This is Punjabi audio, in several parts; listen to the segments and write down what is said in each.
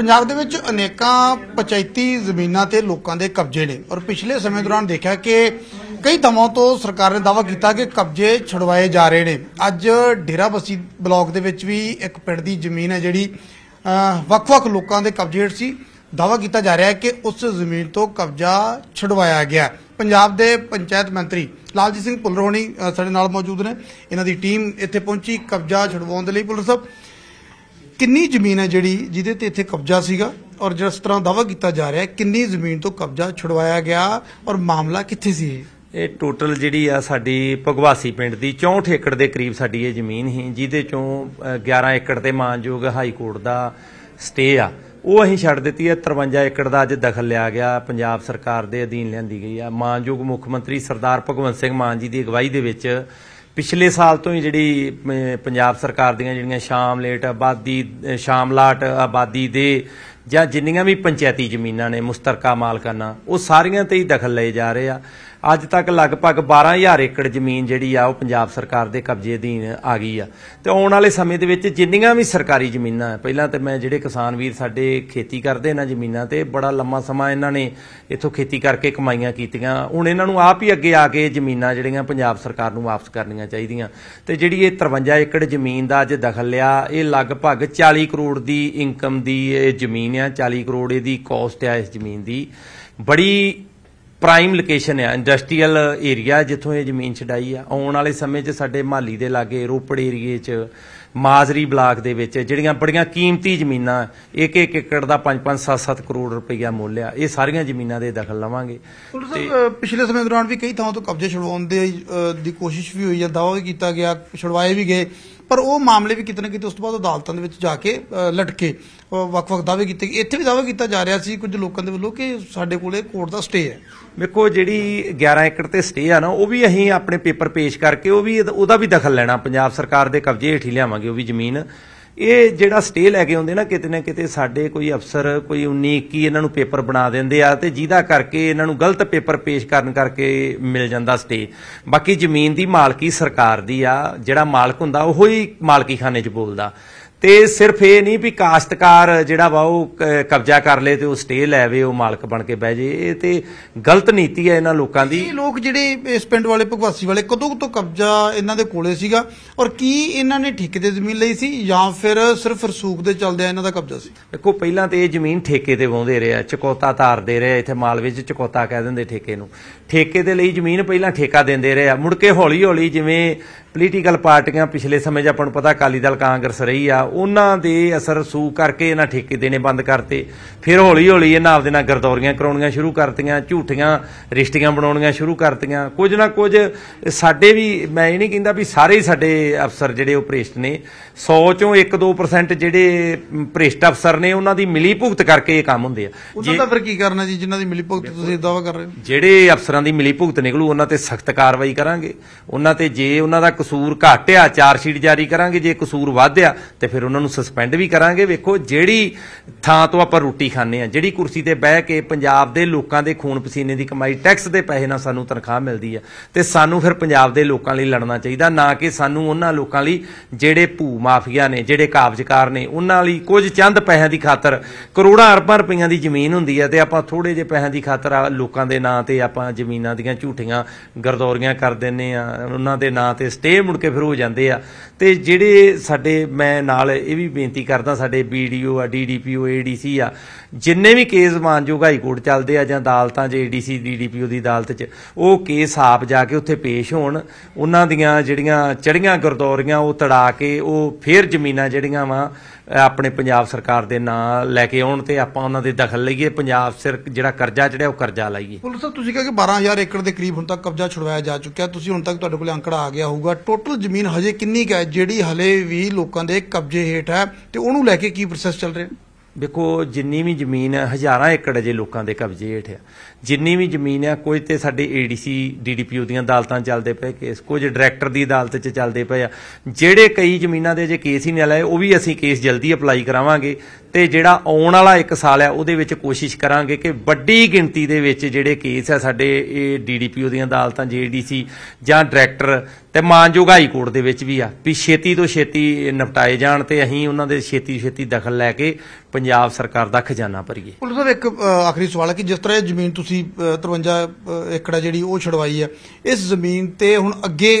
ਪੰਜਾਬ ਦੇ ਵਿੱਚ ਅਨੇਕਾਂ ਪੰਚਾਇਤੀ ਜ਼ਮੀਨਾਂ ਤੇ ਲੋਕਾਂ ਦੇ ਕਬਜ਼ੇ ਨੇ ਔਰ ਪਿਛਲੇ ਸਮੇਂ ਦੌਰਾਨ ਦੇਖਿਆ ਕਿ ਕਈ ਥਾਵਾਂ ਤੋਂ ਸਰਕਾਰ ਨੇ ਦਾਵਾ ਕੀਤਾ ਕਿ ਕਬਜ਼ੇ ਛੁਡਵਾਏ ਜਾ ਰਹੇ ਨੇ ਅੱਜ ਡੇਰਾਬਸੀ ਬਲਾਕ ਦੇ ਵਿੱਚ ਵੀ ਇੱਕ ਪਿੰਡ ਦੀ ਜ਼ਮੀਨ ਹੈ ਜਿਹੜੀ ਵੱਖ-ਵੱਖ ਲੋਕਾਂ ਦੇ ਕਬਜ਼ੇ ਹੇਠ ਸੀ ਦਾਵਾ ਕੀਤਾ ਜਾ ਰਿਹਾ ਹੈ ਕਿ ਉਸ ਜ਼ਮੀਨ ਤੋਂ ਕਬਜ਼ਾ ਛੁਡਵਾਇਆ ਗਿਆ ਪੰਜਾਬ ਦੇ ਪੰਚਾਇਤ ਮੰਤਰੀ ਲਾਲਜੀਤ ਸਿੰਘ ਪੁਲਰੋਣੀ ਸਾਡੇ ਨਾਲ ਮੌਜੂਦ ਨੇ ਇਹਨਾਂ ਦੀ ਟੀਮ ਇੱਥੇ ਪਹੁੰਚੀ ਕਬਜ਼ਾ ਛੁਡਵਾਉਣ ਦੇ ਲਈ ਪੁਲਰ ਸਾਹਿਬ ਕਿੰਨੀ ਜ਼ਮੀਨ ਹੈ ਜਿਹੜੀ ਜਿਹਦੇ ਤੇ ਇੱਥੇ ਕਬਜ਼ਾ ਸੀਗਾ ਔਰ ਜਿਸ ਤਰ੍ਹਾਂ ਦਾਵਾ ਕੀਤਾ ਜਾ ਰਿਹਾ ਹੈ ਕਿੰਨੀ ਜ਼ਮੀਨ ਤੋਂ ਕਬਜ਼ਾ ਛੁਡਵਾਇਆ ਗਿਆ ਔਰ ਮਾਮਲਾ ਕਿੱਥੇ ਸੀ ਇਹ ਟੋਟਲ ਜਿਹੜੀ ਆ ਸਾਡੀ ਭਗਵਾਸੀ ਪਿੰਡ ਦੀ 64 ਏਕੜ ਦੇ ਕਰੀਬ ਸਾਡੀ ਇਹ ਜ਼ਮੀਨ ਹੀ ਜਿਹਦੇ ਚੋਂ 11 ਏਕੜ ਤੇ ਮਾਨਯੋਗ ਹਾਈ ਕੋਰਟ ਦਾ ਸਟੇ ਆ ਉਹ ਅਸੀਂ ਛੱਡ ਦਿੱਤੀ ਹੈ 53 ਏਕੜ ਦਾ ਅੱਜ ਦਖਲ ਲਿਆ ਗਿਆ ਪੰਜਾਬ ਸਰਕਾਰ ਦੇ ਅਧੀਨ ਲਿਆਂਦੀ ਗਈ ਆ ਮਾਨਯੋਗ ਮੁੱਖ ਮੰਤਰੀ ਸਰਦਾਰ ਭਗਵੰਤ ਸਿੰਘ ਮਾਨ ਜੀ ਦੀ ਅਗਵਾਈ ਦੇ ਵਿੱਚ ਪਿਛਲੇ ਸਾਲ ਤੋਂ ਹੀ ਜਿਹੜੀ ਪੰਜਾਬ ਸਰਕਾਰ ਦੀਆਂ ਜਿਹੜੀਆਂ ਸ਼ਾਮ ਲੇਟ ਆਬਾਦੀ ਸ਼ਾਮ ਲਾਟ ਆਬਾਦੀ ਦੇ ਜਾਂ ਜਿੰਨੀਆਂ ਵੀ ਪੰਚਾਇਤੀ ਜ਼ਮੀਨਾਂ ਨੇ ਮੁਸਤਰਕਾ ਮਾਲਕਾਨਾ ਉਹ ਸਾਰੀਆਂ ਤੇ ਹੀ ਦਖਲ ਲਏ ਜਾ ਰਹੇ ਆ ਅੱਜ ਤੱਕ ਲਗਭਗ 12000 ਏਕੜ ਜ਼ਮੀਨ ਜਿਹੜੀ ਆ ਉਹ ਪੰਜਾਬ ਸਰਕਾਰ ਦੇ ਕਬਜ਼ੇ ਅਧੀਨ ਆ ਗਈ ਆ ਤੇ ਆਉਣ ਵਾਲੇ ਸਮੇਂ ਦੇ ਵਿੱਚ ਜਿੰਨੀਆਂ ਵੀ ਸਰਕਾਰੀ ਜ਼ਮੀਨਾਂ ਪਹਿਲਾਂ ਤੇ ਮੈਂ ਜਿਹੜੇ ਕਿਸਾਨ ਵੀਰ ਸਾਡੇ ਖੇਤੀ ਕਰਦੇ ਇਹਨਾਂ ਜ਼ਮੀਨਾਂ ਤੇ ਬੜਾ ਲੰਮਾ ਸਮਾਂ ਇਹਨਾਂ ਨੇ ਇੱਥੋਂ ਖੇਤੀ ਕਰਕੇ ਕਮਾਈਆਂ ਕੀਤੀਆਂ ਹੁਣ ਇਹਨਾਂ ਨੂੰ ਆਪ ਹੀ ਅੱਗੇ ਆ ਕੇ ਜ਼ਮੀਨਾਂ ਜਿਹੜੀਆਂ ਪੰਜਾਬ ਸਰਕਾਰ ਨੂੰ ਵਾਪਸ ਕਰਨੀਆਂ ਚਾਹੀਦੀਆਂ ਤੇ ਜਿਹੜੀ ਇਹ 53 ਏਕੜ ਜ਼ਮੀਨ ਦਾ ਅੱਜ ਦਖਲ ਲਿਆ ਇਹ ਲਗਭਗ 40 ਕਰੋੜ ਦੀ ਇਨਕਮ ਦੀ ਇਹ ਜ਼ਮੀਨ ਆ 40 ਕਰੋੜ ਇਹਦੀ ਕਾਸਟ ਆ ਇਸ ਜ਼ਮੀਨ ਦੀ ਬੜੀ ਪ੍ਰਾਈਮ ਲੋਕੇਸ਼ਨ ਆ ਇੰਡਸਟਰੀਅਲ ਏਰੀਆ ਜਿੱਥੋਂ ਇਹ ਜ਼ਮੀਨ ਛਡਾਈ ਆ ਆਉਣ ਵਾਲੇ ਸਮੇਂ 'ਚ ਸਾਡੇ ਮਾਲੀ ਦੇ ਲਾਗੇ ਰੋਪੜ ਏਰੀਏ 'ਚ ਮਾਜ਼ਰੀ ਬਲਾਕ ਦੇ ਵਿੱਚ ਜਿਹੜੀਆਂ ਬੜੀਆਂ ਕੀਮਤੀ ਜ਼ਮੀਨਾਂ ਇੱਕ ਇੱਕ ਏਕੜ ਦਾ 5-5 7-7 ਕਰੋੜ ਰੁਪਈਆ ਮੁੱਲ ਆ ਇਹ ਸਾਰੀਆਂ ਜ਼ਮੀਨਾਂ ਦੇ ਦਖਲ ਲਵਾਂਗੇ ਪਿਛਲੇ ਸਮੇਂ ਦੌਰਾਨ ਵੀ ਕਈ ਥਾਂ ਤੋਂ ਕਬਜ਼ੇ ਛੁਡਵਾਉਣ ਦੇ ਦੀ ਕੋਸ਼ਿਸ਼ ਵੀ ਹੋਈ ਜਾਂ ਦਾਅਵਾ ਵੀ ਕੀਤਾ ਗਿਆ ਛੁਡਵਾਏ ਵੀ ਗਏ ਪਰ ਉਹ ਮਾਮਲੇ ਵੀ ਕਿਤੇ ਨਾ ਕਿਤੇ ਉਸ ਤੋਂ ਬਾਅਦ ਅਦਾਲਤਾਂ ਦੇ ਵਿੱਚ ਜਾ ਕੇ ਲਟਕੇ ਵੱਖ-ਵੱਖ ਦਾਅਵੇ ਕੀਤੇ ਇੱਥੇ ਵੀ ਦਾਅਵਾ ਕੀਤਾ ਜਾ ਰਿਹਾ ਸੀ ਕੁਝ ਲੋਕਾਂ ਦੇ ਵੱਲੋਂ ਕਿ ਸਾਡੇ ਕੋਲੇ ਕੋਰਟ ਦਾ ਸਟੇ ਹੈ ਵੇਖੋ ਜਿਹੜੀ 11 ਏਕੜ ਤੇ ਸਟੇ ਆ ਨਾ ਉਹ ਵੀ ਅਸੀਂ ਆਪਣੇ ਪੇਪਰ ਪੇਸ਼ ਕਰਕੇ ਉਹ ਵੀ ਉਹਦਾ ਵੀ ਦਖਲ ਲੈਣਾ ਪੰਜਾਬ ਸਰਕਾਰ ਦੇ ਕਬਜ਼ੇ ਹੇਠ ਲਿਆਵਾਂਗੇ ਉਹ ਵੀ ਜ਼ਮੀਨ ਇਹ ਜਿਹੜਾ ਸਟੇ ਲੈ ਕੇ ਆਉਂਦੇ ਨਾ ਕਿਤੇ ਨਾ ਕਿਤੇ ਸਾਡੇ ਕੋਈ ਅਫਸਰ ਕੋਈ 19 21 ਇਹਨਾਂ ਨੂੰ ਪੇਪਰ ਬਣਾ ਦਿੰਦੇ ਆ ਤੇ ਜਿਹਦਾ ਕਰਕੇ ਇਹਨਾਂ ਨੂੰ ਗਲਤ ਪੇਪਰ ਪੇਸ਼ ਕਰਨ ਕਰਕੇ ਮਿਲ ਜਾਂਦਾ ਸਟੇ ਬਾਕੀ ਜ਼ਮੀਨ ਦੀ ਮਾਲਕੀ ਸਰਕਾਰ ਦੀ ਆ ਜਿਹੜਾ ਮਾਲਕ ਹੁੰਦਾ ਉਹ ਹੀ ਮਾਲਕੀ ਖਾਨੇ 'ਚ ਬੋਲਦਾ ਤੇ ਸਿਰਫ ਇਹ ਨਹੀਂ ਵੀ ਕਾਸ਼ਤਕਾਰ ਜਿਹੜਾ ਵਾ ਉਹ ਕਬਜ਼ਾ ਕਰ ਲੇ ਤੇ ਉਹ ਸਟੇ ਲੈਵੇ ਉਹ ਮਾਲਕ ਬਣ ਕੇ ਬਹਿ ਜੇ ਇਹ ਤੇ ਗਲਤ ਨੀਤੀ ਹੈ ਇਹਨਾਂ ਲੋਕਾਂ ਦੀ ਇਹ ਲੋਕ ਜਿਹੜੇ ਇਸ ਪਿੰਡ ਵਾਲੇ ਭਗਵਾਸੀ ਵਾਲੇ ਕਦੋਂ ਤੋਂ ਕਬਜ਼ਾ ਇਹਨਾਂ ਦੇ ਕੋਲੇ ਸੀਗਾ ਔਰ ਕੀ ਇਹਨਾਂ ਨੇ ਠੇਕੇ ਤੇ ਜ਼ਮੀਨ ਲਈ ਸੀ ਜਾਂ ਫਿਰ ਸਿਰਫ ਰਸੂਖ ਦੇ ਚੱਲਦੇ ਇਹਨਾਂ ਦਾ ਕਬਜ਼ਾ ਸੀ ਦੇਖੋ ਪਹਿਲਾਂ ਤੇ ਇਹ ਜ਼ਮੀਨ ਠੇਕੇ ਤੇ ਵਾਉਂਦੇ ਰਹੇ ਆ ਚਕੋਤਾ ਤਾਰਦੇ ਰਹੇ ਇੱਥੇ ਮਾਲਵੇ 'ਚ ਚਕੋਤਾ ਕਹਿ ਦਿੰਦੇ ਠੇਕੇ ਨੂੰ ਠੇਕੇ ਦੇ ਲਈ ਜ਼ਮੀਨ ਪਹਿਲਾਂ ਠੇਕਾ ਦਿੰਦੇ ਰਹੇ ਆ ਮੁੜ ਕੇ ਹੌਲੀ ਹੌਲੀ ਜਿਵੇਂ ਪੋਲੀਟੀਕਲ ਪਾਰਟੀਆਂ ਪਿਛਲੇ ਸਮੇਂ 'ਚ ਆਪਾਂ ਨੂੰ ਪਤਾ ਅਕਾਲੀ ਦਲ ਕਾਂਗਰਸ ਰਹੀ ਆ ਉਹਨਾਂ ਦੇ ਅਸਰ ਸੂ ਕਰਕੇ ਇਹਨਾਂ ਠੇਕੇ ਦੇਣੇ ਬੰਦ ਕਰਤੇ ਫਿਰ ਹੌਲੀ-ਹੌਲੀ ਇਹਨਾਂ ਆਪਦੇ ਨਾਲ ਗਰਦੌਰੀਆਂ ਕਰਾਉਣੀਆਂ ਸ਼ੁਰੂ ਕਰਤੀਆਂ ਝੂਠੀਆਂ ਰਿਸ਼ਤੀਆਂ ਬਣਾਉਣੀਆਂ ਸ਼ੁਰੂ ਕਰਤੀਆਂ ਕੁਝ ਨਾ ਕੁਝ ਸਾਡੇ ਵੀ ਮੈਂ ਇਹ ਨਹੀਂ ਕਹਿੰਦਾ ਵੀ ਸਾਰੇ ਹੀ ਸਾਡੇ ਅਫਸਰ ਜਿਹੜੇ ਉਹ ਭ੍ਰਿਸ਼ਟ ਨੇ 100 ਚੋਂ 1-2% ਜਿਹੜੇ ਭ੍ਰਿਸ਼ਟ ਅਫਸਰ ਨੇ ਉਹਨਾਂ ਦੀ ਮਿਲੀ ਭੁਗਤ ਕਰਕੇ ਇਹ ਕੰਮ ਹੁੰਦੇ ਆ ਉਹਨਾਂ ਦਾ ਫਿਰ ਕੀ ਕਰਨਾ ਜੀ ਜਿਨ੍ਹਾਂ ਦੀ ਮਿਲੀ ਭੁਗਤ ਤੁਸੀਂ ਦਾਵਾ ਕਰ ਰਹੇ ਹੋ ਜਿਹੜੇ ਅਫਸਰਾਂ ਦੀ ਮਿਲੀ ਭੁਗਤ ਨਿਕਲੂ ਉਹਨਾਂ ਤੇ ਸਖਤ ਕਾਰਵਾਈ ਕਰਾਂਗੇ ਉਹਨਾਂ ਤੇ ਜੇ ਉਹਨਾਂ ਦਾ ਕਸੂਰ ਘਟਿਆ ਚਾਰ ਸ਼ੀਟ ਜਾਰੀ ਕਰਾਂਗੇ ਜੇ ਕਸੂਰ ਵਾਧਿਆ ਤੇ ਫਿਰ ਉਹਨਾਂ ਨੂੰ ਸਸਪੈਂਡ ਵੀ ਕਰਾਂਗੇ ਵੇਖੋ ਜਿਹੜੀ ਥਾਂ ਤੋਂ ਆਪਾਂ ਰੋਟੀ ਖਾਂਦੇ ਆ ਜਿਹੜੀ ਕੁਰਸੀ ਤੇ ਬਹਿ ਕੇ ਪੰਜਾਬ ਦੇ ਲੋਕਾਂ ਦੇ ਖੂਨ ਪਸੀਨੇ ਦੀ ਕਮਾਈ ਟੈਕਸ ਦੇ ਪੈਸੇ ਨਾਲ ਸਾਨੂੰ ਤਨਖਾਹ ਮਿਲਦੀ ਆ ਤੇ ਸਾਨੂੰ ਫਿਰ ਪੰਜਾਬ ਦੇ ਲੋਕਾਂ ਲਈ ਲੜਨਾ ਚਾਹੀਦਾ ਨਾ ਕਿ ਸਾਨੂੰ ਉਹਨਾਂ ਲੋਕਾਂ ਲਈ ਜਿਹੜੇ ਭੂ ਮਾਫੀਆ ਨੇ ਜਿਹੜੇ ਕਾਬਜ਼ਕਾਰ ਨੇ ਉਹਨਾਂ ਲਈ ਕੁਝ ਚੰਦ ਪੈਸਿਆਂ ਦੀ ਖਾਤਰ ਕਰੋੜਾਂ ਅਰਬਾਂ ਰੁਪਈਆਂ ਦੀ ਜ਼ਮੀਨ ਹੁੰਦੀ ਆ ਤੇ ਆਪਾਂ ਥੋੜੇ ਜਿਹੇ ਪੈਸਿਆਂ ਦੀ ਖਾਤਰ ਲੋਕਾਂ ਦੇ ਨਾਂ ਤੇ ਆਪਾਂ ਜ਼ਮੀਨਾਂ ਦੀਆਂ ਝੂਠੀਆਂ ਗਰਦੌਰੀਆਂ ਕਰ ਦਿੰਨੇ ਆ ਉਹਨਾਂ ਦੇ ਨਾਂ ਤੇ ਸਟੇ ਫੇ ਮੁੜ ਕੇ ਫਿਰ ਹੋ ਜਾਂਦੇ ਆ ਤੇ ਜਿਹੜੇ ਸਾਡੇ ਮੈਂ ਨਾਲ ਇਹ ਵੀ ਬੇਨਤੀ ਕਰਦਾ ਸਾਡੇ ਵੀਡੀਓ ਆ ਡੀਡੀਪੀਓ ਏਡੀਸੀ ਆ ਜਿੰਨੇ ਵੀ ਕੇਸ ਜੋ ਹਾਈ ਕੋਰਟ ਚੱਲਦੇ ਆ ਜਾਂ ਅਦਾਲਤਾਂ ਜੇ ਏਡੀਸੀ ਡੀਡੀਪੀਓ ਦੀ ਅਦਾਲਤ 'ਚ ਉਹ ਕੇਸ ਆਪ ਜਾ ਕੇ ਉੱਥੇ ਪੇਸ਼ ਹੋਣ ਉਹਨਾਂ ਦੀਆਂ ਜਿਹੜੀਆਂ ਚੜੀਆਂ ਗਰਦੌਰੀਆਂ ਉਹ ਤੜਾ ਕੇ ਉਹ ਫੇਰ ਜ਼ਮੀਨਾਂ ਜਿਹੜੀਆਂ ਵਾ ਆਪਣੇ ਪੰਜਾਬ ਸਰਕਾਰ ਦੇ ਨਾਂ ਲੈ ਕੇ ਆਉਣ ਤੇ ਆਪਾਂ ਉਹਨਾਂ ਦੇ ਦਖਲ ਲਈਏ ਪੰਜਾਬ ਸਿਰ ਜਿਹੜਾ ਕਰਜ਼ਾ ਚੜਿਆ ਉਹ ਕਰਜ਼ਾ ਲਈਏ ਪੁਲਿਸ ਤੁਸੀਂ ਕਹਿੰਦੇ 12000 ਏਕੜ ਦੇ ਕਰੀਬ ਹੁਣ ਤੱਕ ਕਬਜ਼ਾ ਛੁਡਵਾਇਆ ਜਾ ਚੁੱਕਿਆ ਤੁਸੀਂ ਹੁਣ ਤੱਕ ਤੁਹਾਡੇ ਕੋਲ ਅੰਕੜਾ ਆ ਗਿਆ ਹੋਊਗਾ ਟੋਟਲ ਜ਼ਮੀਨ ਹਜੇ ਕਿੰਨੀ ਕੁ ਹੈ ਜਿਹੜੀ ਹਲੇ ਵੀ ਲੋਕਾਂ ਦੇ ਕਬਜ਼ੇ ਹੇਠ ਹੈ ਤੇ ਉਹਨੂੰ ਲੈ ਕੇ ਕੀ ਪ੍ਰੋਸੈਸ ਚੱਲ ਰਿਹਾ ਦੇਖੋ ਜਿੰਨੀ ਵੀ ਜ਼ਮੀਨ ਹੈ ਹਜ਼ਾਰਾਂ ਏਕੜ ਜੇ ਲੋਕਾਂ ਦੇ ਕਬਜ਼ੇ ਹੇਠ ਹੈ ਜਿੰਨੀ ਵੀ ਜ਼ਮੀਨ ਹੈ ਕੁਝ ਤੇ ਸਾਡੇ ਏਡੀਸੀ ਡੀਡੀਪੀਓ ਦੀਆਂ ਅਦਾਲਤਾਂ ਚੱਲਦੇ ਪਏ ਕੇਸ ਕੁਝ ਡਾਇਰੈਕਟਰ ਦੀ ਅਦਾਲਤ 'ਚ ਚੱਲਦੇ ਪਏ ਆ ਜਿਹੜੇ ਕਈ ਜ਼ਮੀਨਾਂ ਦੇ ਜੇ ਕੇਸ ਹੀ ਨਹੀਂ ਲਾਏ ਉਹ ਵੀ ਅਸੀਂ ਕੇਸ ਜਲਦੀ ਅਪਲਾਈ ਕਰਾਵਾਂਗੇ ਤੇ ਜਿਹੜਾ ਆਉਣ ਵਾਲਾ 1 ਸਾਲ ਹੈ ਉਹਦੇ ਵਿੱਚ ਕੋਸ਼ਿਸ਼ ਕਰਾਂਗੇ ਕਿ ਵੱਡੀ ਗਿਣਤੀ ਦੇ ਵਿੱਚ ਜਿਹੜੇ ਕੇਸ ਹੈ ਸਾਡੇ ਇਹ ਡੀਡੀਪੀਓ ਦੀਆਂ ਅਦਾਲਤਾਂ ਜੇਡੀਸੀ ਜਾਂ ਡਾਇਰੈਕਟਰ ਤੇ ਮਾਨਯੋਗ ਹਾਈ ਕੋਰਟ ਦੇ ਵਿੱਚ ਵੀ ਆ ਵੀ ਛੇਤੀ ਤੋਂ ਛੇਤੀ ਨਿਪਟਾਏ ਜਾਣ ਤੇ ਅਸੀਂ ਉਹਨਾਂ ਦੇ ਛੇਤੀ ਛੇਤੀ ਦਖਲ ਲੈ ਕੇ ਪੰਜਾਬ ਸਰਕਾਰ ਦਾ ਖਜ਼ਾਨਾ ਭਰੀਏ ਪੁਲਿਸ ਸਾਹਿਬ ਇੱਕ ਆਖਰੀ ਸਵਾਲ ਹੈ ਕਿ ਜਿਸ ਤਰ੍ਹਾਂ ਇਹ ਜ਼ਮੀਨ ਤੁਸੀਂ 53 ਏਕੜਾ ਜਿਹੜੀ ਉਹ ਛੜਵਾਈ ਹੈ ਇਸ ਜ਼ਮੀਨ ਤੇ ਹੁਣ ਅੱਗੇ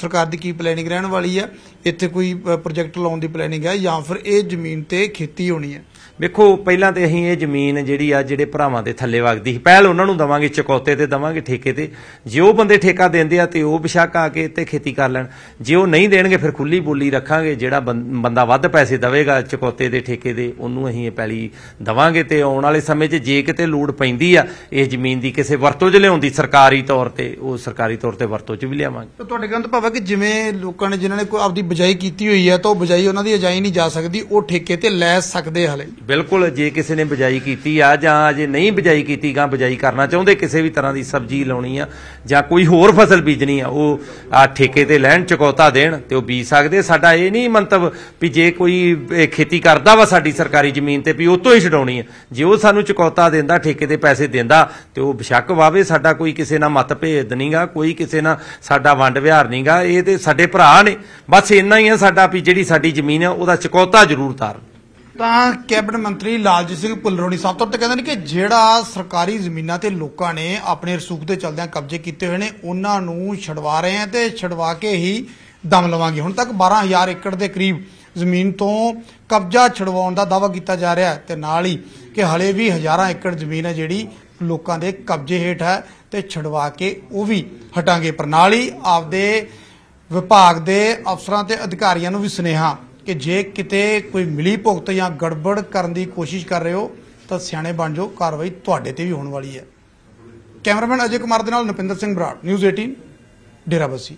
ਸਰਕਾਰ ਦੀ ਕੀ ਪਲੈਨਿੰਗ ਰਹਿਣ ਵਾਲੀ ਹੈ ਇੱਥੇ ਕੋਈ ਪ੍ਰੋਜੈਕਟ ਲਾਉਣ ਦੀ ਪਲੈਨਿੰਗ ਹੈ ਜਾਂ ਫਿਰ ਇਹ ਜ਼ਮੀਨ ਤੇ ਖੇਤੀ ਹੋਣੀ ਹੈ ਵੇਖੋ ਪਹਿਲਾਂ ਤੇ ਅਸੀਂ ਇਹ ਜ਼ਮੀਨ ਜਿਹੜੀ ਆ ਜਿਹੜੇ ਭਰਾਵਾਂ ਦੇ ਥੱਲੇ ਵਗਦੀ ਸੀ ਪਹਿਲ ਉਹਨਾਂ ਨੂੰ ਦਵਾਂਗੇ ਚਕੌਤੇ ਤੇ ਦਵਾਂਗੇ ਠੇਕੇ ਤੇ ਜੇ ਉਹ ਬੰਦੇ ਠੇਕਾ ਦਿੰਦੇ ਆ ਤੇ ਉਹ ਵਿਸ਼ਾਕ ਆ ਕੇ ਤੇ ਖੇਤੀ ਕਰ ਲੈਣ ਜੇ ਉਹ ਨਹੀਂ ਦੇਣਗੇ ਫਿਰ ਖੁੱਲੀ ਬੋਲੀ ਰੱਖਾਂਗੇ ਜਿਹੜਾ ਬੰਦਾ ਵੱਧ ਪੈਸੇ ਦੇਵੇਗਾ ਚਕੌਤੇ ਦੇ ਠੇਕੇ ਦੇ ਉਹਨੂੰ ਅਸੀਂ ਇਹ ਪੈਲੀ ਦਵਾਂਗੇ ਤੇ ਆਉਣ ਵਾਲੇ ਸਮੇਂ 'ਚ ਜੇ ਕਿਤੇ ਲੋੜ ਪੈਂਦੀ ਆ ਇਹ ਜ਼ਮੀਨ ਦੀ ਕਿਸੇ ਵਰਤੋਂ 'ਚ ਲਿਆਉਂਦੀ ਸਰਕਾਰੀ ਤੌਰ ਤੇ ਉਹ ਸਰਕਾਰੀ ਤੌਰ ਤੇ ਵਰਤੋਂ 'ਚ ਵੀ ਲਿਆਵਾਂਗੇ ਤੁਹਾਡੇ ਗੰਦ ਭਾਵੇਂ ਕਿ ਜਿਵੇਂ ਲੋਕਾਂ ਨੇ ਜਿਨ੍ਹਾਂ ਨੇ ਕੋਈ ਆਪਦੀ ਬਜਾਈ ਕੀਤੀ ਹੋਈ ਆ ਤਾਂ ਉਹ ਬਜਾਈ ਉਹਨਾਂ ਦੀ ਅਜਾਈ ਨਹੀਂ ਜਾ ਸਕਦੀ ਉਹ ਠੇਕੇ ਤੇ ਲੈ ਸਕਦੇ ਹਲੇ ਬਿਲਕੁਲ ਜੇ ਕਿਸੇ ਨੇ ਬਜਾਈ ਕੀਤੀ ਆ ਜਾਂ ਅਜੇ ਨਹੀਂ ਬਜਾਈ ਕੀਤੀ ਗਾ ਬਜਾਈ ਕਰਨਾ ਚਾਹੁੰਦੇ ਕਿਸੇ ਵੀ ਤਰ੍ਹਾਂ ਦੀ ਸਬਜ਼ੀ ਲਾਉਣੀ ਆ ਜਾਂ ਕੋਈ ਹੋਰ ਫਸਲ ਬੀਜਣੀ ਆ ਉਹ ਆ ਠੇਕੇ ਤੇ ਲੈਣ ਚੁਕੌਤਾ ਦੇਣ ਤੇ ਉਹ ਬੀਜ ਸਕਦੇ ਸਾਡਾ ਇਹ ਨਹੀਂ ਮੰਤਵ ਵੀ ਜੇ ਕੋਈ ਖੇਤੀ ਕਰਦਾ ਵਾ ਸਾਡੀ ਸਰਕਾਰੀ ਜ਼ਮੀਨ ਤੇ ਵੀ ਉਹ ਤੋਂ ਹੀ ਛਡਾਉਣੀ ਆ ਜੇ ਉਹ ਸਾਨੂੰ ਚੁਕੌਤਾ ਦਿੰਦਾ ਠੇਕੇ ਤੇ ਪੈਸੇ ਦਿੰਦਾ ਤੇ ਉਹ ਬਸ਼ੱਕ ਵਾਵੇ ਸਾਡਾ ਕੋਈ ਕਿਸੇ ਨਾਲ ਮਤ ਭੇਦ ਨਹੀਂਗਾ ਕੋਈ ਕਿਸੇ ਨਾਲ ਸਾਡਾ ਵੰਡ ਵਿਹਾਰ ਨਹੀਂਗਾ ਇਹ ਤੇ ਸਾਡੇ ਭਰਾ ਨੇ ਬਸ ਇੰਨਾ ਹੀ ਆ ਸਾਡਾ ਵੀ ਜਿਹੜੀ ਸਾਡੀ ਜ਼ਮੀਨ ਆ ਉਹਦਾ ਚੁਕੌਤਾ ਜ਼ਰੂਰ ਤਾਰ ਤਾਂ ਕੈਬਨ ਮੰਤਰੀ ਲਾਲਜੀਤ ਸਿੰਘ ਭੁੱਲਰੋਣੀ ਸਾਹਿਬ ਤੋਂ ਕਹਿੰਦੇ ਨੇ ਕਿ ਜਿਹੜਾ ਸਰਕਾਰੀ ਜ਼ਮੀਨਾਂ ਤੇ ਲੋਕਾਂ ਨੇ ਆਪਣੇ ਰਸੂਖ ਦੇ ਚਲਦਿਆਂ ਕਬਜ਼ੇ ਕੀਤੇ ਹੋਏ ਨੇ ਉਹਨਾਂ ਨੂੰ ਛਡਵਾ ਰਹੇ ਆ ਤੇ ਛਡਵਾ ਕੇ ਹੀ ਦਮ ਲਵਾਂਗੇ ਹੁਣ ਤੱਕ 12000 ਏਕੜ ਦੇ ਕਰੀਬ ਜ਼ਮੀਨ ਤੋਂ ਕਬਜ਼ਾ ਛਡਵਾਉਣ ਦਾ ਦਾਵਾ ਕੀਤਾ ਜਾ ਰਿਹਾ ਤੇ ਨਾਲ ਹੀ ਕਿ ਹਲੇ ਵੀ ਹਜ਼ਾਰਾਂ ਏਕੜ ਜ਼ਮੀਨ ਹੈ ਜਿਹੜੀ ਲੋਕਾਂ ਦੇ ਕਬਜ਼ੇ ਹੇਠ ਹੈ ਤੇ ਛਡਵਾ ਕੇ ਉਹ ਵੀ ਹਟਾਂਗੇ ਪਰ ਨਾਲ ਹੀ ਆਪਦੇ ਵਿਭਾਗ ਦੇ ਅਫਸਰਾਂ ਤੇ ਅਧਿਕਾਰੀਆਂ ਨੂੰ ਵੀ ਸੁਨੇਹਾ ਕਿ ਜੇ ਕਿਤੇ ਕੋਈ ਮਿਲੀ ਭੁਗਤ ਜਾਂ ਗੜਬੜ ਕਰਨ ਦੀ ਕੋਸ਼ਿਸ਼ ਕਰ ਰਹੇ ਹੋ ਤਾਂ ਸਿਆਣੇ ਬਣ ਜਾਓ ਕਾਰਵਾਈ ਤੁਹਾਡੇ ਤੇ ਵੀ ਹੋਣ ਵਾਲੀ ਹੈ ਕੈਮਰਾਮੈਨ ਅਜੇ ਕੁਮਾਰ ਦੇ ਨਾਲ ਨਪਿੰਦਰ ਸਿੰਘ ਬਰਾੜ ਨਿਊਜ਼ 18 ਡੇਰਾਬਸੀ